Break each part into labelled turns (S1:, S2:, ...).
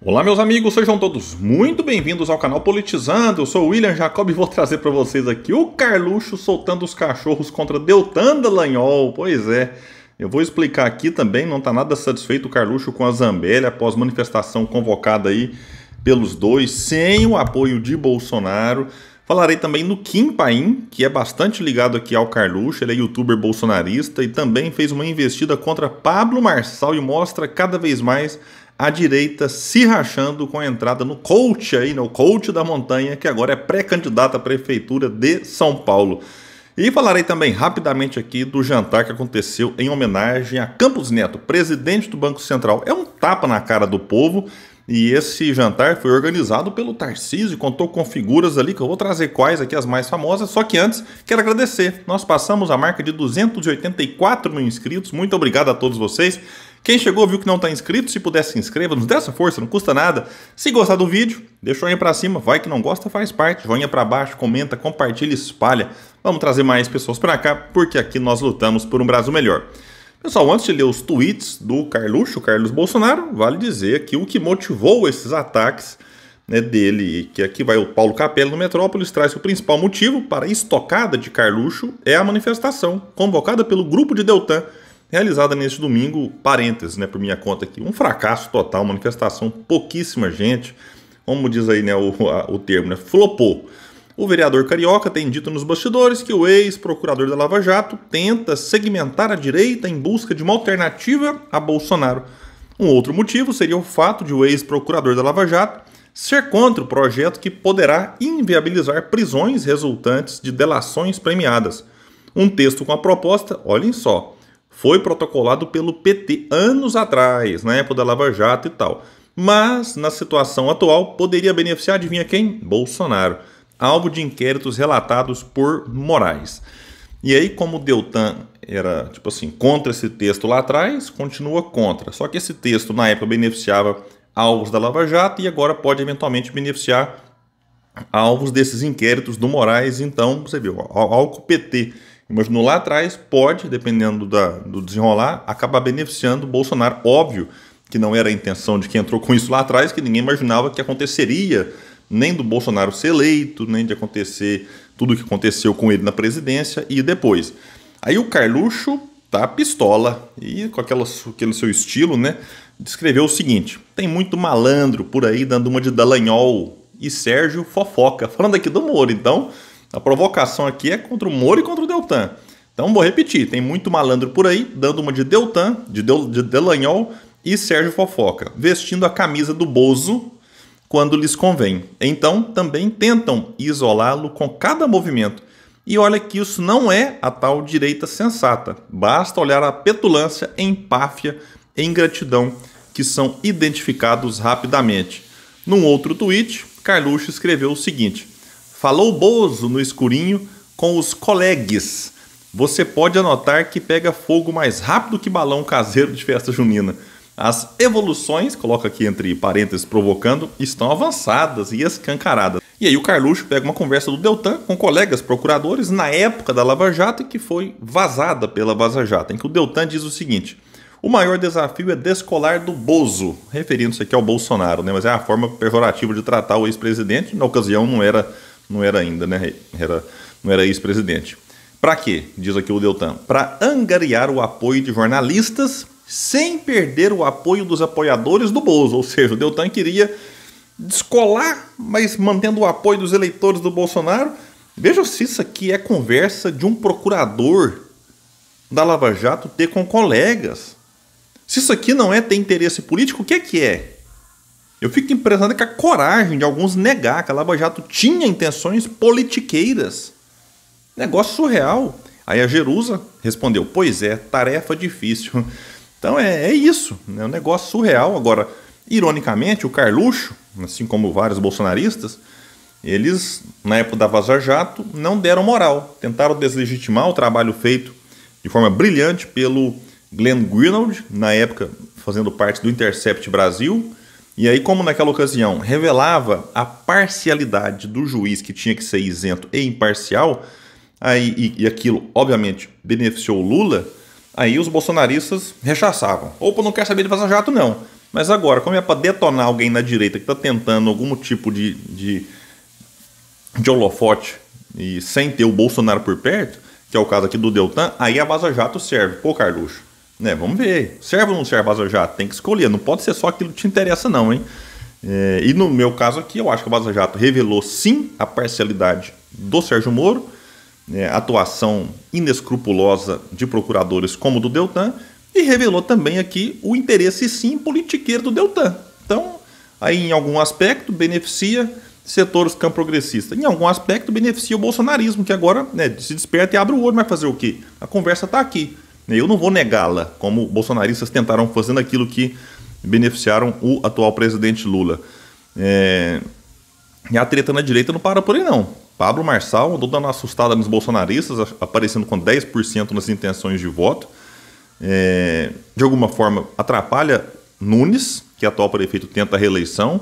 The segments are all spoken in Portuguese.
S1: Olá, meus amigos, sejam todos muito bem-vindos ao canal Politizando. Eu sou o William Jacob e vou trazer para vocês aqui o Carluxo soltando os cachorros contra Deltan Dallagnol. Pois é, eu vou explicar aqui também, não está nada satisfeito o Carluxo com a Zambelli após manifestação convocada aí pelos dois, sem o apoio de Bolsonaro. Falarei também no Kim Paim, que é bastante ligado aqui ao Carluxo, ele é youtuber bolsonarista e também fez uma investida contra Pablo Marçal e mostra cada vez mais a direita se rachando com a entrada no coach aí, no coach da montanha, que agora é pré-candidata à prefeitura de São Paulo. E falarei também rapidamente aqui do jantar que aconteceu em homenagem a Campos Neto, presidente do Banco Central. É um tapa na cara do povo e esse jantar foi organizado pelo Tarcísio e contou com figuras ali que eu vou trazer quais aqui as mais famosas. Só que antes, quero agradecer. Nós passamos a marca de 284 mil inscritos. Muito obrigado a todos vocês. Quem chegou viu que não está inscrito, se puder se inscreva, nos dê essa força, não custa nada. Se gostar do vídeo, deixa o joinha para cima, vai que não gosta, faz parte. Joinha para baixo, comenta, compartilha, espalha. Vamos trazer mais pessoas para cá, porque aqui nós lutamos por um Brasil melhor. Pessoal, antes de ler os tweets do Carluxo, Carlos Bolsonaro, vale dizer que o que motivou esses ataques né, dele, que aqui vai o Paulo Capello no Metrópolis, traz que o principal motivo para a estocada de Carluxo é a manifestação convocada pelo grupo de Deltan realizada neste domingo, parênteses, né, por minha conta aqui, um fracasso total, manifestação, pouquíssima gente, como diz aí né, o, a, o termo, né, flopou. O vereador carioca tem dito nos bastidores que o ex-procurador da Lava Jato tenta segmentar a direita em busca de uma alternativa a Bolsonaro. Um outro motivo seria o fato de o ex-procurador da Lava Jato ser contra o projeto que poderá inviabilizar prisões resultantes de delações premiadas. Um texto com a proposta, olhem só, foi protocolado pelo PT anos atrás, na época da Lava Jato e tal. Mas, na situação atual, poderia beneficiar, adivinha quem? Bolsonaro, alvo de inquéritos relatados por Moraes. E aí, como o Deltan era, tipo assim, contra esse texto lá atrás, continua contra. Só que esse texto, na época, beneficiava alvos da Lava Jato e agora pode eventualmente beneficiar alvos desses inquéritos do Moraes. Então, você viu, algo que o PT mas no lá atrás pode, dependendo da, do desenrolar, acabar beneficiando o Bolsonaro. Óbvio que não era a intenção de quem entrou com isso lá atrás, que ninguém imaginava que aconteceria, nem do Bolsonaro ser eleito, nem de acontecer tudo o que aconteceu com ele na presidência e depois. Aí o Carluxo tá pistola e com aquela, aquele seu estilo, né? Descreveu o seguinte: tem muito malandro por aí dando uma de Dalanhol e Sérgio fofoca. Falando aqui do Moro, então a provocação aqui é contra o Moro e contra o Deltan. Então vou repetir, tem muito malandro por aí dando uma de Deltan, de, Del, de Delanhol e Sérgio Fofoca, vestindo a camisa do Bozo quando lhes convém. Então também tentam isolá-lo com cada movimento. E olha que isso não é a tal direita sensata. Basta olhar a petulância, empáfia e ingratidão que são identificados rapidamente. Num outro tweet, Carluxo escreveu o seguinte: Falou Bozo no escurinho com os colegues. Você pode anotar que pega fogo mais rápido que balão caseiro de festa junina. As evoluções, coloca aqui entre parênteses provocando, estão avançadas e escancaradas. E aí o Carluxo pega uma conversa do Deltan com colegas procuradores na época da Lava Jato que foi vazada pela Vaza Jato, em que o Deltan diz o seguinte: o maior desafio é descolar do Bozo, referindo-se aqui ao Bolsonaro, né? Mas é a forma pejorativa de tratar o ex-presidente, na ocasião não era não era ainda, né? Era, não era ex-presidente. Para quê? Diz aqui o Deltan. Para angariar o apoio de jornalistas sem perder o apoio dos apoiadores do Bolsonaro. Ou seja, o Deltan queria descolar, mas mantendo o apoio dos eleitores do Bolsonaro. Veja se isso aqui é conversa de um procurador da Lava Jato ter com colegas. Se isso aqui não é ter interesse político, o que é que é? Eu fico impressionado com a coragem de alguns negar que a Lava Jato tinha intenções politiqueiras. Negócio surreal. Aí a Jerusa respondeu: Pois é, tarefa difícil. Então é, é isso, né? é um negócio surreal. Agora, ironicamente, o Carluxo, assim como vários bolsonaristas, eles, na época da Vaza Jato, não deram moral. Tentaram deslegitimar o trabalho feito de forma brilhante pelo Glenn Greenwald, na época fazendo parte do Intercept Brasil e aí, como naquela ocasião revelava a parcialidade do juiz que tinha que ser isento e imparcial, aí, e, e aquilo obviamente beneficiou Lula, aí os bolsonaristas rechaçavam. Opa, não quer saber de Vaza Jato, não. Mas agora, como é para detonar alguém na direita que está tentando algum tipo de, de, de holofote e sem ter o Bolsonaro por perto, que é o caso aqui do Deltan, aí a Vaza Jato serve. Pô, Carluxo, né? Vamos ver. Serve ou não serve vaza jato? Tem que escolher. Não pode ser só aquilo que te interessa, não, hein? É, e no meu caso aqui, eu acho que o Vaza Jato revelou sim a parcialidade do Sérgio Moro, né, atuação inescrupulosa de procuradores como do Deltan, e revelou também aqui o interesse sim politiqueiro do Deltan. Então, aí em algum aspecto beneficia setores campo progressista. Em algum aspecto beneficia o bolsonarismo, que agora né, se desperta e abre o olho, mas fazer o quê? A conversa está aqui. Né? Eu não vou negá-la, como bolsonaristas tentaram fazendo aquilo que beneficiaram o atual presidente Lula. É... E a treta na direita não para por aí, não. Pablo Marçal andou dando uma assustada nos bolsonaristas, aparecendo com 10% nas intenções de voto. É... De alguma forma, atrapalha Nunes, que é atual prefeito tenta a reeleição.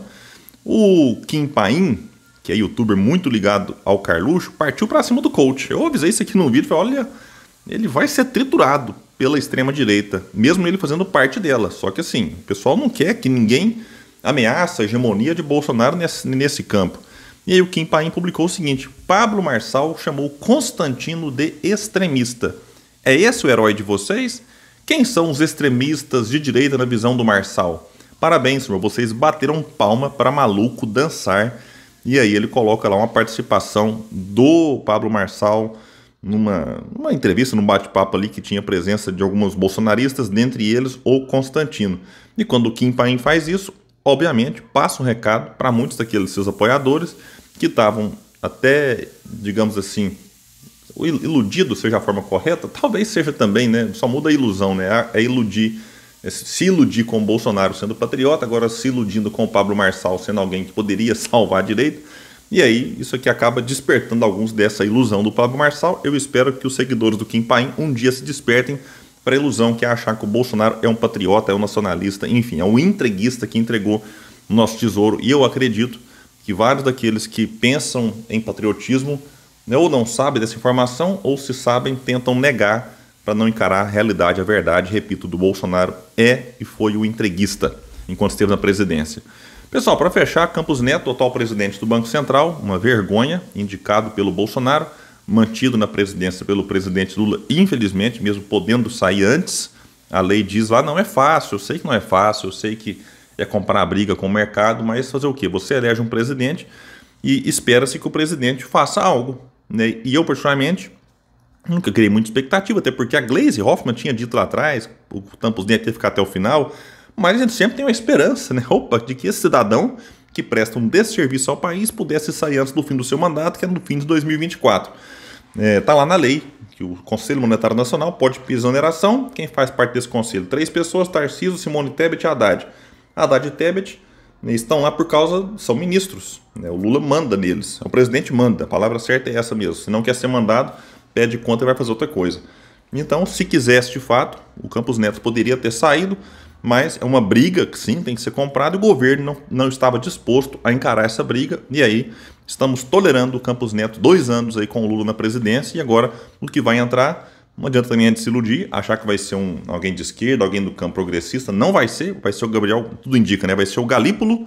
S1: O Kim Paim, que é youtuber muito ligado ao Carluxo, partiu para cima do coach. Eu avisei isso aqui no vídeo, falei, olha ele vai ser triturado pela extrema direita, mesmo ele fazendo parte dela. Só que assim, o pessoal não quer que ninguém ameaça a hegemonia de Bolsonaro nesse, nesse campo. E aí o Kim Paim publicou o seguinte: Pablo Marçal chamou Constantino de extremista. É esse o herói de vocês? Quem são os extremistas de direita na visão do Marçal? Parabéns, senhor, vocês bateram palma para maluco dançar. E aí ele coloca lá uma participação do Pablo Marçal numa, numa entrevista, num bate-papo ali que tinha presença de alguns bolsonaristas, dentre eles o Constantino. E quando o Kim Paim faz isso, obviamente passa um recado para muitos daqueles seus apoiadores que estavam até, digamos assim, iludido seja a forma correta, talvez seja também, né? Só muda a ilusão, né? É, é iludir, é se iludir com o Bolsonaro sendo patriota, agora se iludindo com o Pablo Marçal sendo alguém que poderia salvar a direita. E aí, isso aqui acaba despertando alguns dessa ilusão do Pablo Marçal. Eu espero que os seguidores do Kim Paim um dia se despertem para a ilusão que é achar que o Bolsonaro é um patriota, é um nacionalista, enfim, é um entreguista que entregou o nosso tesouro. E eu acredito que vários daqueles que pensam em patriotismo né, ou não sabem dessa informação, ou se sabem, tentam negar para não encarar a realidade, a verdade, repito, do Bolsonaro é e foi o entreguista enquanto esteve na presidência. Pessoal, para fechar, Campos Neto, atual presidente do Banco Central, uma vergonha, indicado pelo Bolsonaro, mantido na presidência pelo presidente Lula, infelizmente, mesmo podendo sair antes. A lei diz lá, não é fácil, eu sei que não é fácil, eu sei que é comprar briga com o mercado, mas fazer o quê? Você elege um presidente e espera-se que o presidente faça algo. Né? E eu, pessoalmente, nunca criei muita expectativa, até porque a Glaze Hoffman tinha dito lá atrás, o Campos Neto ia ficar até o final, mas a gente sempre tem uma esperança, né? Opa, de que esse cidadão que presta um desserviço ao país pudesse sair antes do fim do seu mandato, que é no fim de 2024. Está é, tá lá na lei que o Conselho Monetário Nacional pode pedir exoneração. Quem faz parte desse conselho? Três pessoas: Tarciso, Simone Tebet e Haddad. Haddad e Tebet né, estão lá por causa. são ministros. Né? O Lula manda neles. O presidente manda. A palavra certa é essa mesmo. Se não quer ser mandado, pede conta e vai fazer outra coisa. Então, se quisesse de fato, o Campos Neto poderia ter saído, mas é uma briga que sim tem que ser comprada e o governo não, não estava disposto a encarar essa briga. E aí estamos tolerando o Campos Neto dois anos aí com o Lula na presidência e agora o que vai entrar. Não adianta também a gente se iludir, achar que vai ser um, alguém de esquerda, alguém do campo progressista. Não vai ser, vai ser o Gabriel, tudo indica, né? Vai ser o Galípolo,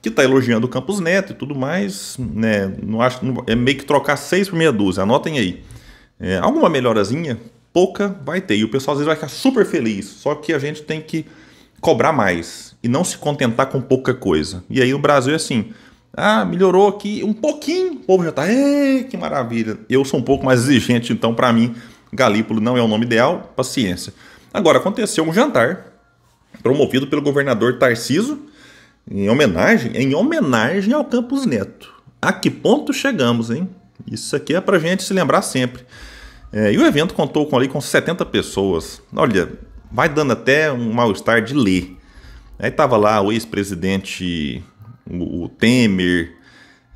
S1: que está elogiando o Campos Neto e tudo mais. Né? Não acho, não, é meio que trocar seis por meia dúzia, anotem aí. É, alguma melhorazinha pouca vai ter. E o pessoal às vezes vai ficar super feliz, só que a gente tem que cobrar mais e não se contentar com pouca coisa. E aí o Brasil é assim: ah, melhorou aqui um pouquinho, o povo já tá, Ei, que maravilha. Eu sou um pouco mais exigente, então para mim Galípolo não é o nome ideal, paciência. Agora aconteceu um jantar promovido pelo governador Tarciso em homenagem, em homenagem ao Campos Neto. A que ponto chegamos, hein? Isso aqui é a gente se lembrar sempre. É, e o evento contou com, ali, com 70 pessoas. Olha, vai dando até um mal-estar de ler. Aí tava lá o ex-presidente, o, Temer,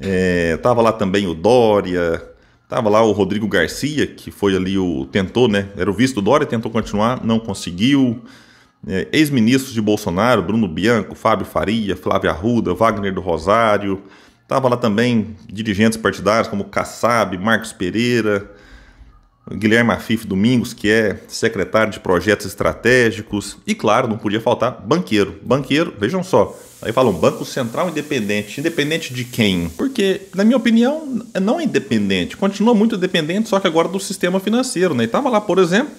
S1: é, tava lá também o Dória, tava lá o Rodrigo Garcia, que foi ali o. tentou, né? Era o vice do Dória, tentou continuar, não conseguiu. É, Ex-ministros de Bolsonaro, Bruno Bianco, Fábio Faria, Flávia Arruda, Wagner do Rosário. Tava lá também dirigentes partidários como Kassab, Marcos Pereira, Guilherme Afif Domingos, que é secretário de projetos estratégicos, e claro, não podia faltar banqueiro. Banqueiro, vejam só, aí falam Banco Central independente. Independente de quem? Porque, na minha opinião, é não é independente. Continua muito dependente, só que agora do sistema financeiro. Né? E estava lá, por exemplo,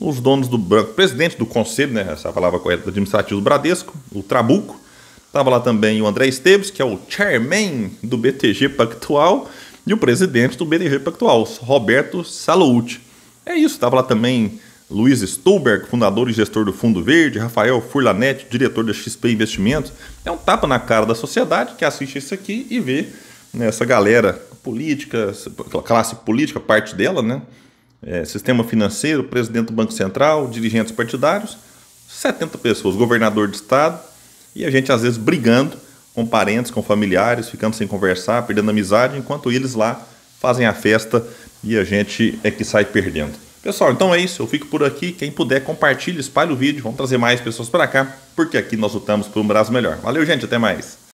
S1: os donos do banco, presidente do conselho, né? essa palavra correta, administrativo do Bradesco, o Trabuco. Estava lá também o André Esteves, que é o chairman do BTG Pactual e o presidente do BDG Pactual, Roberto Salaute. É isso, estava lá também Luiz Stolberg, fundador e gestor do Fundo Verde, Rafael Furlanetti, diretor da XP Investimentos. É um tapa na cara da sociedade que assiste isso aqui e vê né, essa galera política, classe política, parte dela, né? É, sistema financeiro, presidente do Banco Central, dirigentes partidários, 70 pessoas, governador de estado, e a gente às vezes brigando com parentes, com familiares, ficando sem conversar, perdendo amizade, enquanto eles lá fazem a festa e a gente é que sai perdendo. Pessoal, então é isso, eu fico por aqui. Quem puder, compartilhe, espalhe o vídeo, vamos trazer mais pessoas para cá, porque aqui nós lutamos por um Brasil melhor. Valeu, gente, até mais.